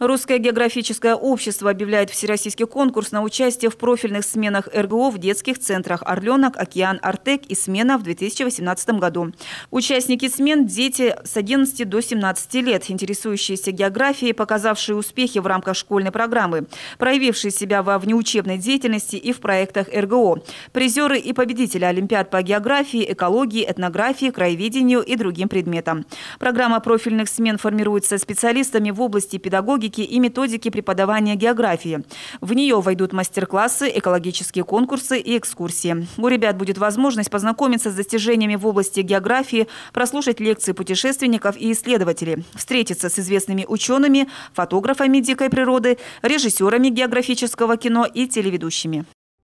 Русское географическое общество объявляет всероссийский конкурс на участие в профильных сменах РГО в детских центрах «Орленок», «Океан», «Артек» и «Смена» в 2018 году. Участники смен – дети с 11 до 17 лет, интересующиеся географией, показавшие успехи в рамках школьной программы, проявившие себя во внеучебной деятельности и в проектах РГО, призеры и победители Олимпиад по географии, экологии, этнографии, краеведению и другим предметам. Программа профильных смен формируется специалистами в области педагогики, методики и методики преподавания географии. В нее войдут мастер-классы, экологические конкурсы и экскурсии. У ребят будет возможность познакомиться с достижениями в области географии, прослушать лекции путешественников и исследователей, встретиться с известными учеными, фотографами дикой природы, режиссерами географического кино и телеведущими.